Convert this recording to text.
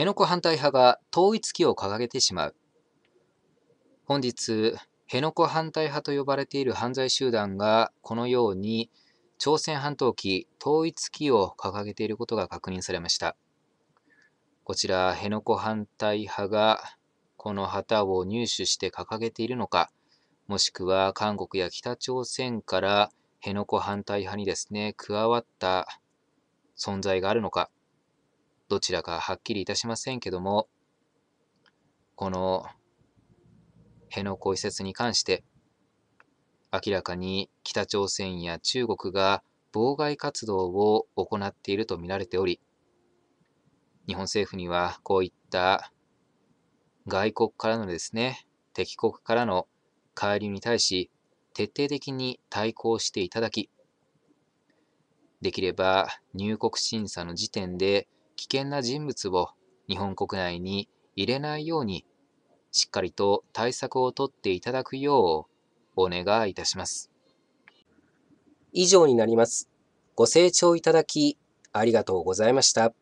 辺野古反対派が統一旗を掲げてしまう。本日、辺野古反対派と呼ばれている犯罪集団がこのように朝鮮半島旗統一旗を掲げていることが確認されました。こちら、辺野古反対派がこの旗を入手して掲げているのか、もしくは韓国や北朝鮮から辺野古反対派にですね、加わった存在があるのか、どちらかはっきりいたしませんけども、この辺野古移設に関して、明らかに北朝鮮や中国が妨害活動を行っていると見られており、日本政府にはこういった外国からのですね、敵国からの介入に対し、徹底的に対抗していただき、できれば入国審査の時点で危険な人物を日本国内に入れないように、しっかりと対策をとっていただくようお願いいたします。以上になります。ご清聴いただきありがとうございました。